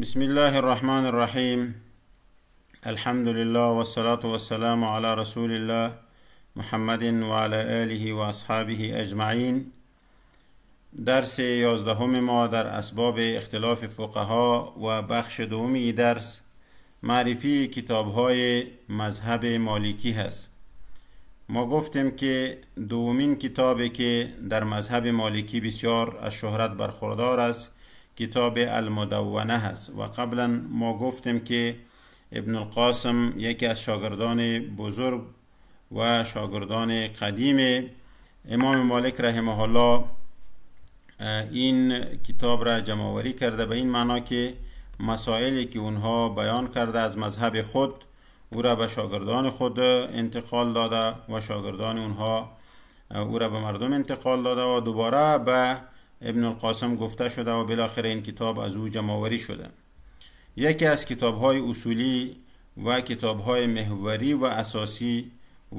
بسم الله الرحمن الرحیم الحمد لله والصلاة والسلام على رسول الله محمد وعلى آله وأصحابه اجمعین درس یازدهم ما در اسباب اختلاف فقها و بخش دومی درس معرفی کتاب های مذهب مالکی هست ما گفتیم که دومین کتابی که در مذهب مالکی بسیار از شهرت برخوردار است کتاب المدونه هست و قبلا ما گفتیم که ابن القاسم یکی از شاگردان بزرگ و شاگردان قدیم امام مالک رحمه الله این کتاب را جمعوری کرده به این معنا که مسائلی که اونها بیان کرده از مذهب خود او را به شاگردان خود انتقال داده و شاگردان اونها او را به مردم انتقال داده و دوباره به ابن القاسم گفته شده و بالاخره این کتاب از او جمعوری شده یکی از کتاب های اصولی و کتاب های محوری و اساسی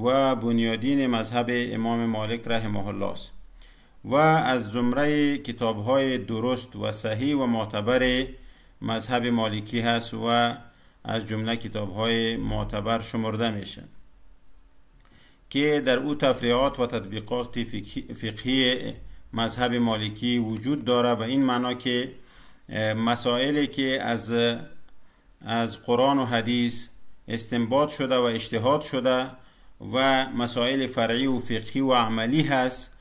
و بنیادین مذهب امام مالک رحمه الله است و از زمره کتاب های درست و صحیح و معتبر مذهب مالکی هست و از جمله کتاب های معتبر شمرده میشه که در او تفریعات و تطبیقات فقهی مذهب مالکی وجود داره و این معنا که مسائلی که از از قرآن و حدیث استنباط شده و اجتهاد شده و مسائل فرعی و فقهی و عملی هست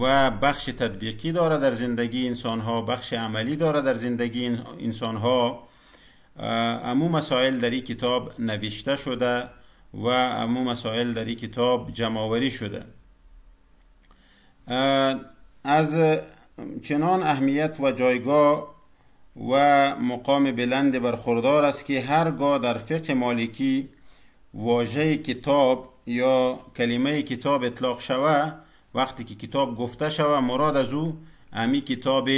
و بخش تطبیقی داره در زندگی انسان ها بخش عملی داره در زندگی انسان ها امو مسائل در این کتاب نوشته شده و امو مسائل در این کتاب جمعوری شده از چنان اهمیت و جایگاه و مقام بلند برخوردار است که هرگاه در فقه مالکی واژه کتاب یا کلمه کتاب اطلاق شوه وقتی که کتاب گفته شوه مراد از او امی کتاب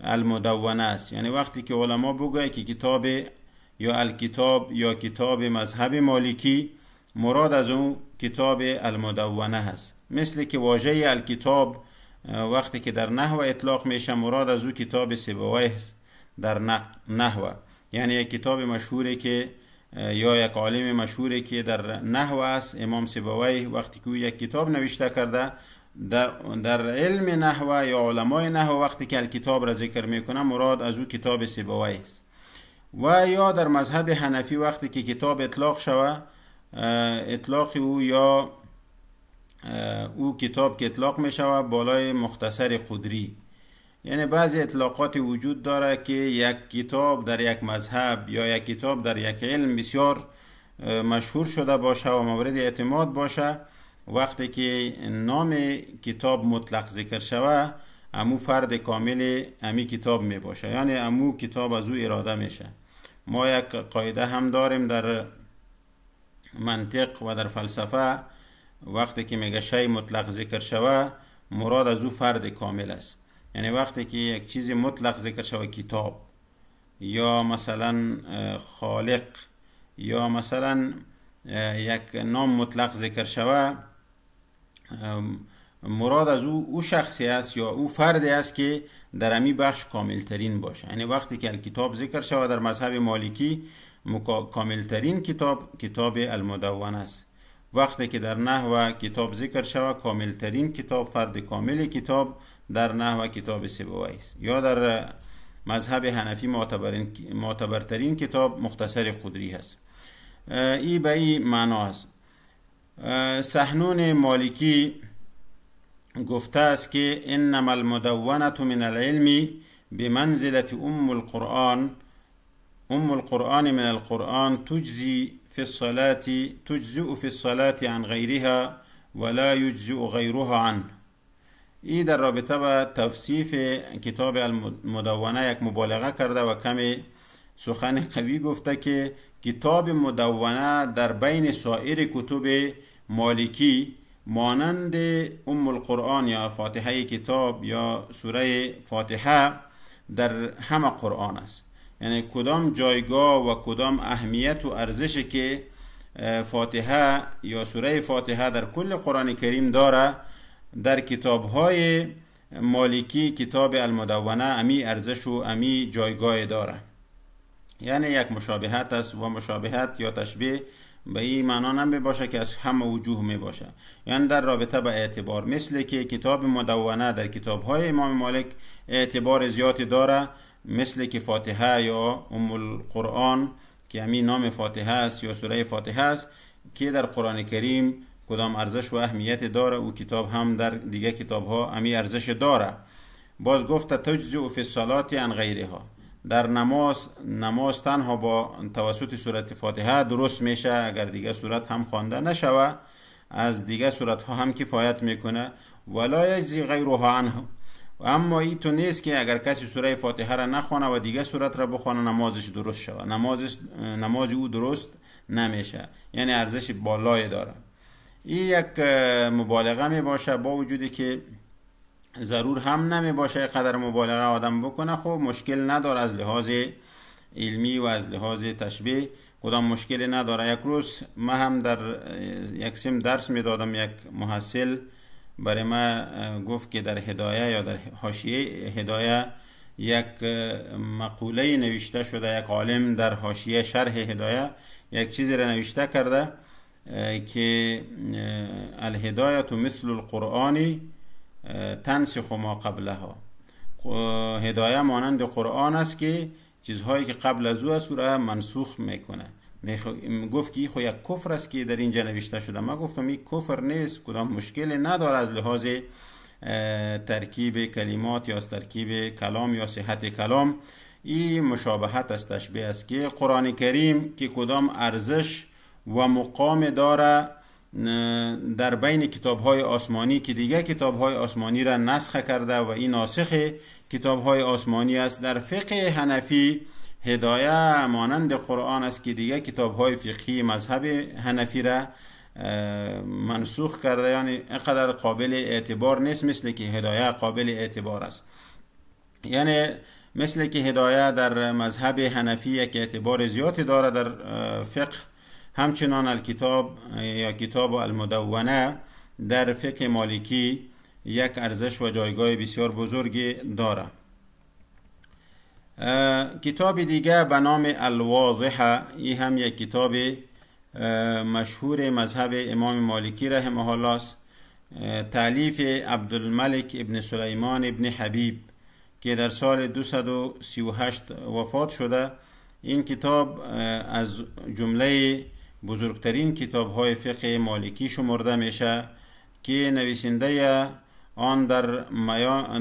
المدونه است یعنی وقتی که علما بگه که کتاب یا الکتاب یا کتاب مذهب مالکی مراد از او کتاب المدونه است مثل که واژه الکتاب وقتی که در نحو اطلاق میشه مراد از او کتاب سیبوی در نحو یعنی یک کتاب مشهوری که یا یک عالم مشهوری که در نحو است امام سیبوی وقتی که او یک کتاب نوشته کرده در, در علم نحو یا علمای نحو وقتی که کتاب را ذکر میکنه مراد از او کتاب سیبوی است و یا در مذهب حنفی وقتی که کتاب اطلاق شوه اطلاق او یا او کتاب که اطلاق می شود بالای مختصر قدری یعنی بعضی اطلاقات وجود داره که یک کتاب در یک مذهب یا یک کتاب در یک علم بسیار مشهور شده باشه و مورد اعتماد باشه وقتی که نام کتاب مطلق ذکر شوه امو فرد کامل امی کتاب می باشه یعنی امو کتاب از او اراده میشه ما یک قاعده هم داریم در منطق و در فلسفه وقتی که میگه شی مطلق ذکر شوه مراد از او فرد کامل است یعنی وقتی که یک چیز مطلق ذکر شوه کتاب یا مثلا خالق یا مثلا یک نام مطلق ذکر شوه مراد از او او شخصی است یا او فردی است که در امی بخش ترین باشه یعنی وقتی که کتاب ذکر شوه در مذهب مالکی ترین کتاب کتاب المدون است وقتی که در نحو کتاب ذکر شود ترین کتاب فرد کامل کتاب در نحو کتاب سبوی است یا در مذهب حنفی معتبرترین کتاب مختصر قدری هست ای به این معنا است سحنون مالکی گفته است که انما المدونت من العلم به منزلت ام القرآن ام القرآن من القرآن تجزی في الصلاة تجزئ في الصلاة عن غيرها ولا يجزئ غيرها عن ای در رابطه با تفسیف کتاب المدونه یک مبالغه کرده و کمی سخن قوی گفته که کتاب مدونه در بین سایر کتب مالکی مانند ام القرآن یا فاتحه کتاب یا سوره فاتحه در همه قرآن است یعنی کدام جایگاه و کدام اهمیت و ارزشی که فاتحه یا سوره فاتحه در کل قرآن کریم داره در کتاب های مالکی کتاب المدونه امی ارزش و امی جایگاه داره یعنی یک مشابهت است و مشابهت یا تشبیه به این معنا نمی باشه که از همه وجوه می باشه یعنی در رابطه به اعتبار مثل که کتاب مدونه در کتاب های امام مالک اعتبار زیادی داره مثل که فاتحه یا ام القرآن که همین نام فاتحه است یا سوره فاتحه است که در قرآن کریم کدام ارزش و اهمیت داره او کتاب هم در دیگه کتاب ها امی ارزش داره باز گفت تجزی و ان غیره ها در نماز نماز تنها با توسط صورت فاتحه درست میشه اگر دیگه صورت هم خوانده نشوه از دیگه صورت ها هم کفایت میکنه ولا یجزی غیرها عنه اما ای تو نیست که اگر کسی سوره فاتحه را نخوانه و دیگه سورت را بخوانه نمازش درست شوه نمازش نماز او درست نمیشه یعنی ارزش بالای داره این یک مبالغه می باشه با وجودی که ضرور هم نمی باشه قدر مبالغه آدم بکنه خب مشکل نداره از لحاظ علمی و از لحاظ تشبیه کدام مشکل نداره یک روز ما هم در یک سیم درس میدادم یک محصل برای ما گفت که در هدایه یا در حاشیه هدایه یک مقوله نوشته شده یک عالم در حاشیه شرح هدایه یک چیزی را نوشته کرده که تو مثل القرآنی تنسخ ما قبلها هدایه مانند قرآن است که چیزهایی که قبل از او است را منسوخ میکنه گفت که خو یک کفر است که در اینجا نوشته شده ما گفتم این کفر نیست کدام مشکل نداره از لحاظ ترکیب کلمات یا ترکیب کلام یا صحت کلام این مشابهت است تشبیه است که قرآن کریم که کدام ارزش و مقام داره در بین کتاب های آسمانی که دیگه کتاب های آسمانی را نسخ کرده و این ناسخ کتاب های آسمانی است در فقه هنفی هدایه مانند قرآن است که دیگه کتاب های فقهی مذهب هنفی را منسوخ کرده یعنی اینقدر قابل اعتبار نیست مثل که هدایه قابل اعتبار است یعنی مثل که هدایه در مذهب هنفی یک اعتبار زیادی داره در فقه همچنان الکتاب یا کتاب المدونه در فقه مالکی یک ارزش و جایگاه بسیار بزرگی داره کتاب دیگه به نام الواضحه این هم یک کتاب مشهور مذهب امام مالکی رحمه الله است تعلیف عبدالملک ابن سلیمان ابن حبیب که در سال 238 وفات شده این کتاب از جمله بزرگترین کتاب های فقه مالکی شمرده میشه که نویسنده آن در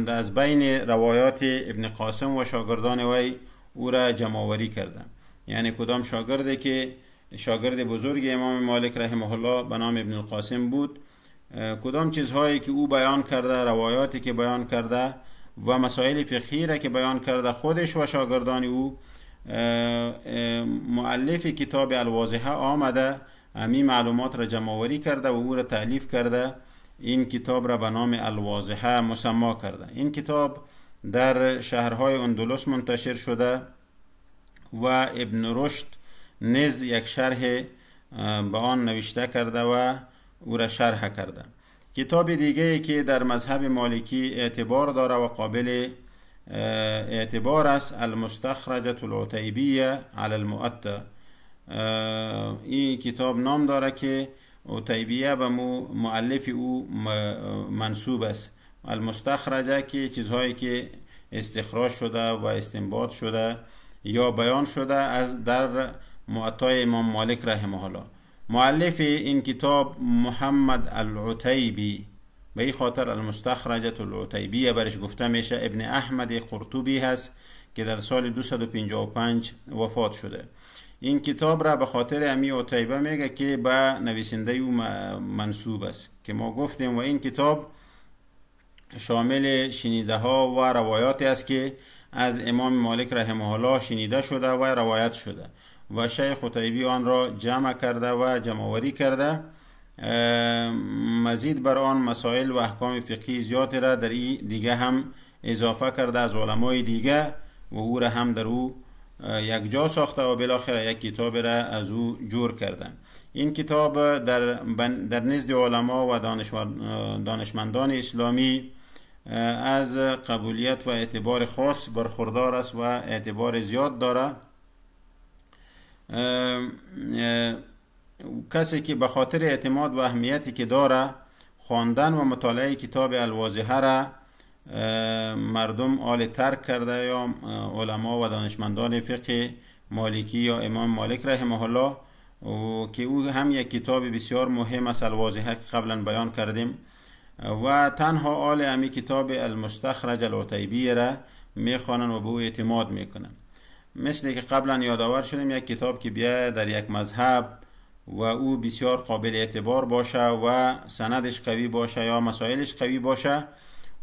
از بین روایات ابن قاسم و شاگردان وی او را جمعوری کرده یعنی کدام شاگردی که شاگرد بزرگ امام مالک رحمه الله به نام ابن القاسم بود کدام چیزهایی که او بیان کرده روایاتی که بیان کرده و مسائل فقهی را که بیان کرده خودش و شاگردان او معلف کتاب الواضحه آمده امی معلومات را جمعوری کرده و او را تعلیف کرده این کتاب را به نام الواضحه مسما کرده این کتاب در شهرهای اندلس منتشر شده و ابن رشد نیز یک شرح به آن نوشته کرده و او را شرح کرده کتاب دیگه که در مذهب مالکی اعتبار داره و قابل اعتبار است المستخرجة العتیبیه علی المؤته این کتاب نام داره که اوتیبیه به مو او منصوب است المستخرجه که چیزهایی که استخراج شده و استنباط شده یا بیان شده از در معطای امام مالک رحمه الله مؤلف این کتاب محمد العتیبی به این خاطر المستخرجت العتیبیه برش گفته میشه ابن احمد قرطبی هست که در سال 255 وفات شده این کتاب را به خاطر امی طیبه میگه که به نویسنده او منصوب است که ما گفتیم و این کتاب شامل شنیده ها و روایات است که از امام مالک رحمه الله شنیده شده و روایت شده و شیخ طیبی آن را جمع کرده و وری کرده مزید بر آن مسائل و احکام فقهی زیادی را در این دیگه هم اضافه کرده از علمای دیگه و او را هم در او یک جا ساخته و بالاخره یک کتاب را از او جور کردن این کتاب در, در نزد علما و دانشمندان اسلامی از قبولیت و اعتبار خاص برخوردار است و اعتبار زیاد داره کسی که به خاطر اعتماد و اهمیتی که داره خواندن و مطالعه کتاب الواضحه را مردم آل ترک کرده یا علما و دانشمندان فقه مالکی یا امام مالک رحمه الله و که او هم یک کتاب بسیار مهم است الواضحه که قبلا بیان کردیم و تنها آل امی کتاب المستخرج العتیبی را میخوانن و به او اعتماد میکنن مثل که قبلا یادآور شدیم یک کتاب که بیا در یک مذهب و او بسیار قابل اعتبار باشه و سندش قوی باشه یا مسائلش قوی باشه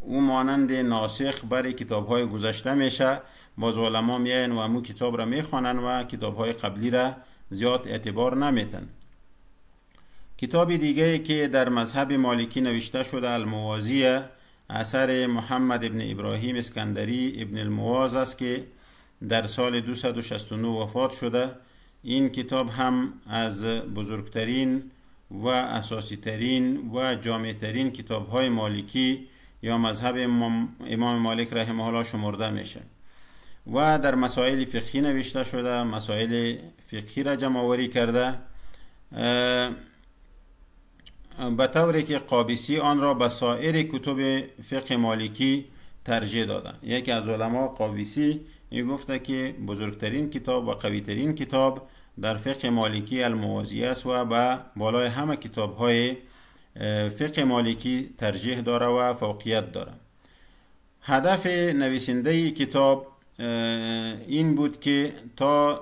او مانند ناسخ برای کتاب های گذشته میشه باز علما میاین و امو کتاب را میخوانن و کتاب های قبلی را زیاد اعتبار نمیتن کتاب دیگه که در مذهب مالکی نوشته شده الموازیه اثر محمد ابن ابراهیم اسکندری ابن المواز است که در سال 269 وفات شده این کتاب هم از بزرگترین و اساسیترین و جامعترین کتاب های مالکی یا مذهب امام مالک رحمه الله شمرده میشه و در مسائل فقهی نوشته شده مسائل فقهی را جمع کرده به طوری که قابیسی آن را به سایر کتب فقه مالکی ترجیح داده یکی از علما قابیسی این گفته که بزرگترین کتاب و قویترین کتاب در فقه مالکی الموازی است و به بالای همه کتاب های فقه مالکی ترجیح داره و فوقیت داره هدف نویسنده کتاب این بود که تا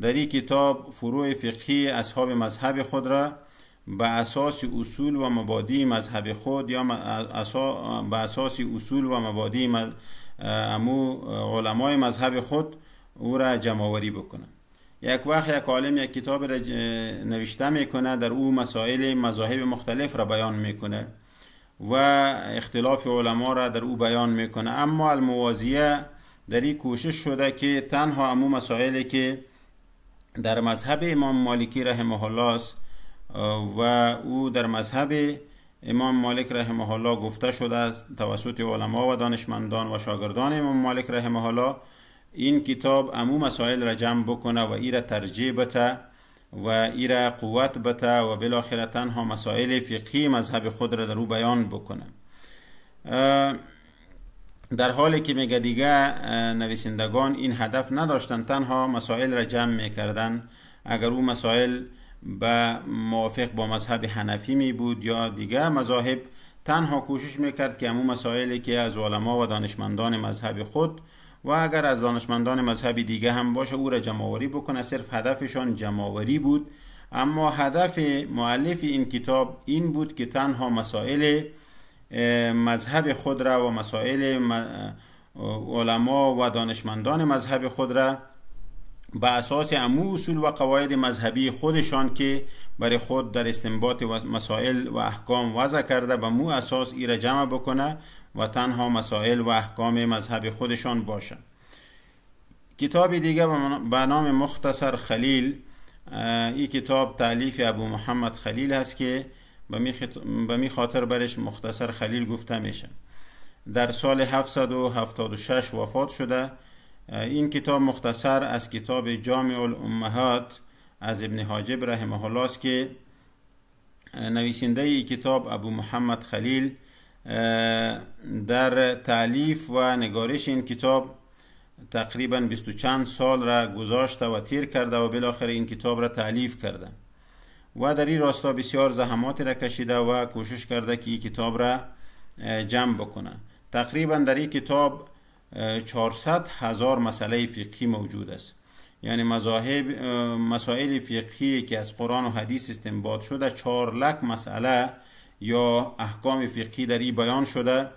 در این کتاب فروع فقهی اصحاب مذهب خود را به اساس اصول و مبادی مذهب خود یا به اساس اصول و مبادی امو علمای مذهب خود او را جمعوری بکنه یک وقت یک عالم یک کتاب را نوشته میکنه در او مسائل مذاهب مختلف را بیان میکنه و اختلاف علما را در او بیان میکنه اما الموازیه در این کوشش شده که تنها امو مسائلی که در مذهب امام مالکی رحمه الله است و او در مذهب امام مالک رحمه الله گفته شده توسط علما و دانشمندان و شاگردان امام مالک رحمه الله این کتاب امو مسائل را جمع بکنه و ای را ترجیح بته و ای را قوت بته و بالاخره تنها مسائل فقهی مذهب خود را در او بیان بکنه در حالی که میگه دیگه نویسندگان این هدف نداشتن تنها مسائل را جمع میکردن اگر او مسائل به موافق با مذهب حنفی می بود یا دیگه مذاهب تنها کوشش میکرد که امو مسائلی که از علما و دانشمندان مذهب خود و اگر از دانشمندان مذهبی دیگه هم باشه او را جمعوری بکنه صرف هدفشان جمعوری بود اما هدف معلف این کتاب این بود که تنها مسائل مذهب خود را و مسائل علما و دانشمندان مذهب خود را به اساس امو اصول و قواعد مذهبی خودشان که برای خود در استنباط مسائل و احکام وضع کرده به مو اساس ای را جمع بکنه و تنها مسائل و احکام مذهب خودشان باشه کتاب دیگه به نام مختصر خلیل این کتاب تعلیف ابو محمد خلیل هست که به می خاطر برش مختصر خلیل گفته میشه در سال 776 وفات شده این کتاب مختصر از کتاب جامع الامهات از ابن حاجب رحمه الله است که نویسنده ای کتاب ابو محمد خلیل در تعلیف و نگارش این کتاب تقریبا و چند سال را گذاشته و تیر کرده و بالاخره این کتاب را تعلیف کرده و در این راستا بسیار زحمات را کشیده و کوشش کرده که این کتاب را جمع بکنه تقریبا در این کتاب 400 هزار مسئله فقهی موجود است یعنی مذاهب مسائل فقهی که از قرآن و حدیث استنباط شده 4 لک مسئله یا احکام فقهی در این بیان شده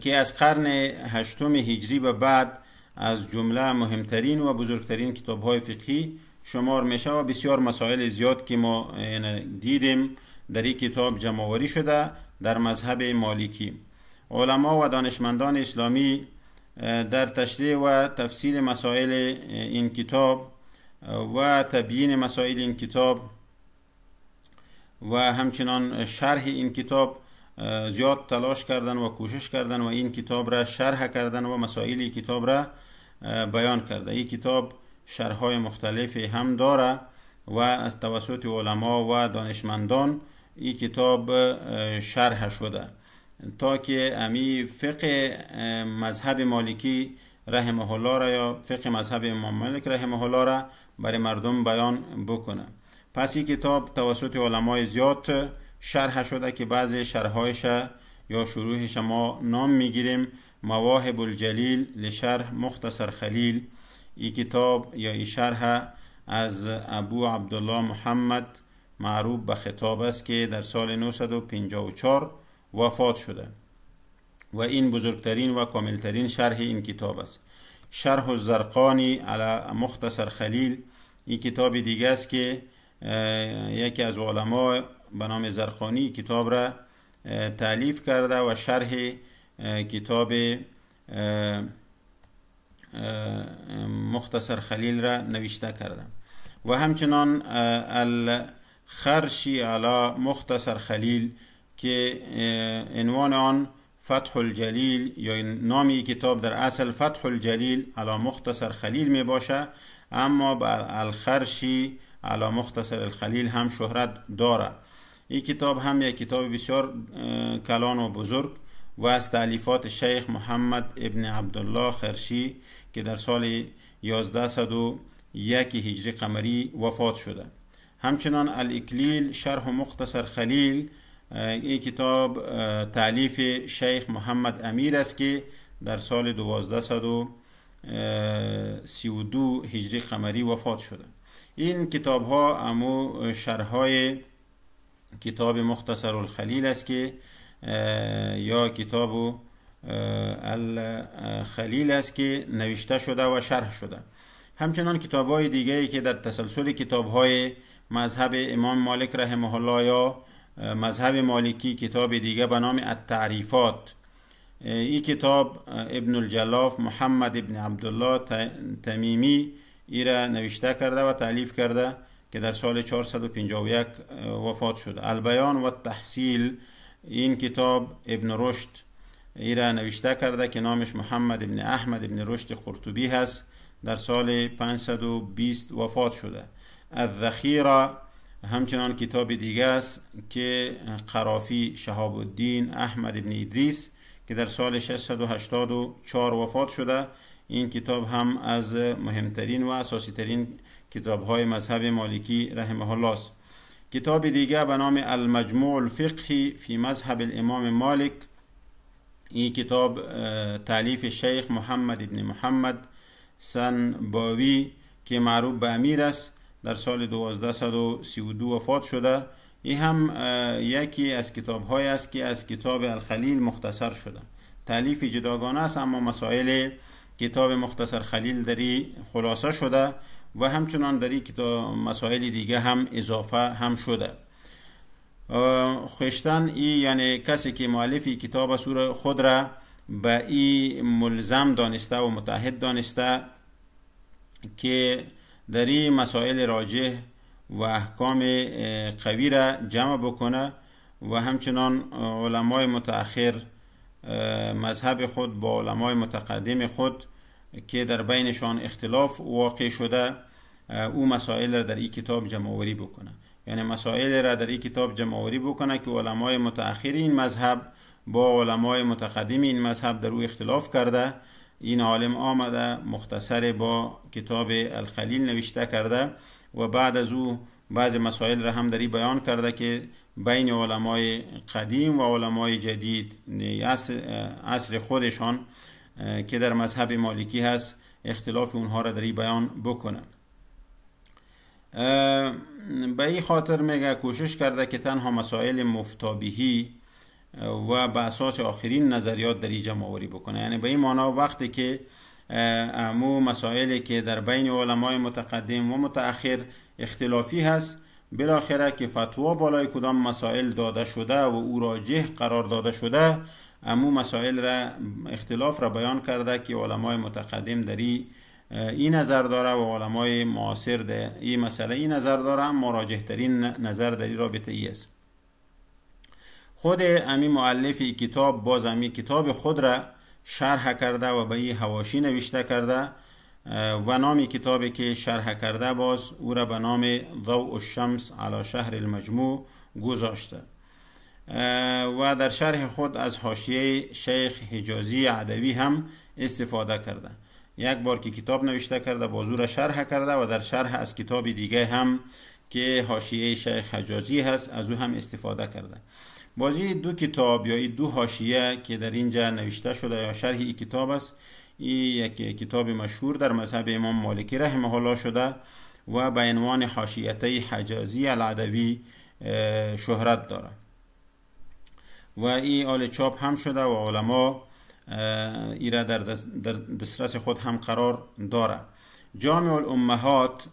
که از قرن هشتم هجری به بعد از جمله مهمترین و بزرگترین کتاب های فقهی شمار میشه و بسیار مسائل زیاد که ما یعنی دیدیم در این کتاب جمعوری شده در مذهب مالکی علما و دانشمندان اسلامی در تشریح و تفصیل مسائل این کتاب و تبیین مسائل این کتاب و همچنان شرح این کتاب زیاد تلاش کردن و کوشش کردن و این کتاب را شرح کردن و مسائل کتاب را بیان کرده این کتاب شرحهای مختلفی هم داره و از توسط علما و دانشمندان این کتاب شرح شده تا که امی فقه مذهب مالکی رحمه الله را یا فقه مذهب امام مالک رحمه الله را برای مردم بیان بکنه پس این کتاب توسط علمای زیاد شرح شده که بعضی شرحهایش یا شروعش ما نام میگیریم مواهب الجلیل لشرح مختصر خلیل این کتاب یا این شرح از ابو عبدالله محمد معروف به خطاب است که در سال 954 وفات شده و این بزرگترین و کاملترین شرح این کتاب است شرح الزرقانی علی مختصر خلیل این کتاب دیگه است که یکی از علما به نام زرقانی کتاب را تعلیف کرده و شرح کتاب مختصر خلیل را نوشته کرده و همچنان الخرشی علی مختصر خلیل که عنوان آن فتح الجلیل یا نامی کتاب در اصل فتح الجلیل علا مختصر خلیل می باشه اما بر الخرشی علا مختصر الخلیل هم شهرت داره این کتاب هم یک کتاب بسیار کلان و بزرگ و از تعلیفات شیخ محمد ابن عبدالله خرشی که در سال 1101 هجری قمری وفات شده همچنان الاکلیل شرح مختصر خلیل این کتاب تعلیف شیخ محمد امیر است که در سال 1232 هجری قمری وفات شده این کتاب ها امو شرحای کتاب مختصر الخلیل است که یا کتاب الخلیل است که نوشته شده و شرح شده همچنان کتاب های دیگه که در تسلسل کتاب های مذهب امام مالک رحمه الله یا مذهب مالکی کتاب دیگه به نام التعریفات این کتاب ابن الجلاف محمد ابن عبدالله تمیمی ای را نوشته کرده و تعلیف کرده که در سال 451 وفات شد البیان و تحصیل این کتاب ابن رشد ای را نوشته کرده که نامش محمد ابن احمد ابن رشد قرطبی هست در سال 520 وفات شده الذخیره همچنان کتاب دیگه است که قرافی شهاب الدین احمد ابن ادریس که در سال 684 وفات شده این کتاب هم از مهمترین و اساسی ترین کتاب های مذهب مالکی رحمه الله است کتاب دیگه به نام المجموع الفقهی فی مذهب الامام مالک این کتاب تعلیف شیخ محمد ابن محمد سن باوی که معروف به امیر است در سال 1232 وفات شده این هم یکی از کتاب های است که از کتاب الخلیل مختصر شده تعلیف جداگانه است اما مسائل کتاب مختصر خلیل دری خلاصه شده و همچنان دری کتاب مسائل دیگه هم اضافه هم شده خوشتن ای یعنی کسی که معلیف کتاب سور خود را به ای ملزم دانسته و متحد دانسته که در این مسائل راجح و احکام قوی را جمع بکنه و همچنان علمای متأخر مذهب خود با علمای متقدم خود که در بینشان اختلاف واقع شده او مسائل را در این کتاب جمع آوری بکنه یعنی مسائل را در این کتاب جمع آوری بکنه که علمای متأخر این مذهب با علمای متقدم این مذهب در او اختلاف کرده این عالم آمده مختصر با کتاب الخلیل نوشته کرده و بعد از او بعض مسائل را هم دری بیان کرده که بین علمای قدیم و علمای جدید یعنی عصر خودشان که در مذهب مالکی هست اختلاف اونها را دری بیان بکنه به این خاطر میگه کوشش کرده که تنها مسائل مفتابهی و به اساس آخرین نظریات در جمع آوری بکنه یعنی به این معنا وقتی که امو مسائلی که در بین علمای متقدم و متأخر اختلافی هست بلاخره که فتوا بالای کدام مسائل داده شده و او راجح قرار داده شده امو مسائل را اختلاف را بیان کرده که علمای متقدم در این نظر داره و علمای معاصر در این مسئله این نظر داره مراجح ترین نظر در این رابطه ای است خود امی معلف کتاب باز امی کتاب خود را شرح کرده و به این هواشی نوشته کرده و نام کتابی که شرح کرده باز او را به نام ضوء الشمس علی شهر المجموع گذاشته و در شرح خود از حاشیه شیخ حجازی عدوی هم استفاده کرده یک بار که کتاب نوشته کرده او را شرح کرده و در شرح از کتاب دیگه هم که حاشیه شیخ حجازی هست از او هم استفاده کرده بازی دو کتاب یا دو حاشیه که در اینجا نوشته شده یا شرح ای کتاب است این یک کتاب مشهور در مذهب امام مالکی رحمه الله شده و به عنوان حاشیته حجازی العدوی شهرت داره و این آل چاپ هم شده و علما ای را در دسترس خود هم قرار داره جامع الامهات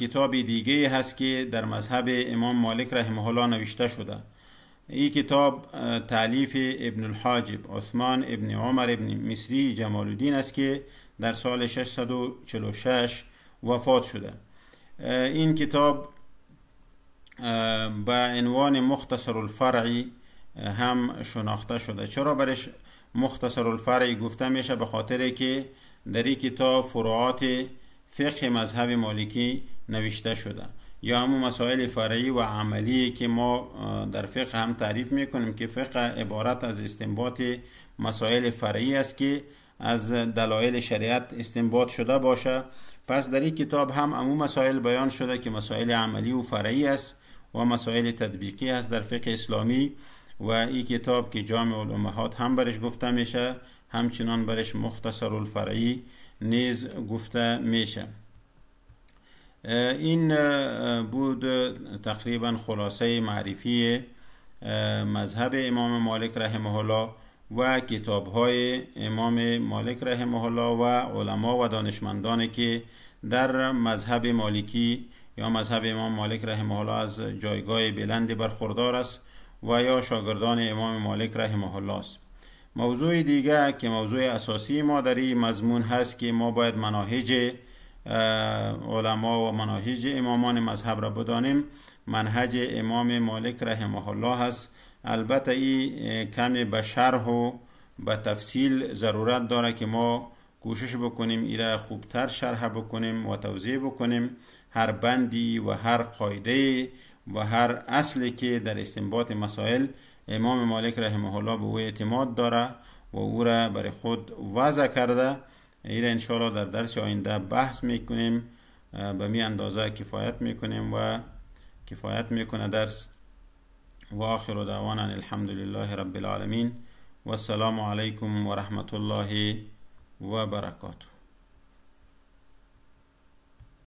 کتاب دیگه هست که در مذهب امام مالک رحمه الله نوشته شده این کتاب تعلیف ابن الحاجب عثمان ابن عمر ابن مصری جمال الدین است که در سال 646 وفات شده این کتاب به عنوان مختصر الفرعی هم شناخته شده چرا برش مختصر الفرعی گفته میشه به خاطر که در این کتاب فروعات فقه مذهب مالکی نوشته شده یا همون مسائل فرعی و عملی که ما در فقه هم تعریف میکنیم که فقه عبارت از استنباط مسائل فرعی است که از دلایل شریعت استنباط شده باشه پس در این کتاب هم امو مسائل بیان شده که مسائل عملی و فرعی است و مسائل تطبیقی است در فقه اسلامی و این کتاب که جامع الامهات هم برش گفته میشه همچنان برش مختصر الفرعی نیز گفته میشه این بود تقریبا خلاصه معرفی مذهب امام مالک رحمه الله و کتاب های امام مالک رحمه الله و علما و دانشمندان که در مذهب مالکی یا مذهب امام مالک رحمه الله از جایگاه بلند برخوردار است و یا شاگردان امام مالک رحمه الله است موضوع دیگر که موضوع اساسی ما در این مضمون هست که ما باید مناهج علما و مناهج امامان مذهب را بدانیم منهج امام مالک رحمه الله است البته ای کمی به شرح و به تفصیل ضرورت داره که ما کوشش بکنیم را خوبتر شرح بکنیم و توضیح بکنیم هر بندی و هر قایده و هر اصلی که در استنباط مسائل امام مالک رحمه الله به او اعتماد داره و او را برای خود وضع کرده این را در درس آینده بحث میکنیم به می اندازه کفایت میکنیم و کفایت میکنه درس و آخر دعوانا الحمد لله رب العالمین و السلام علیکم و رحمت الله و برکاته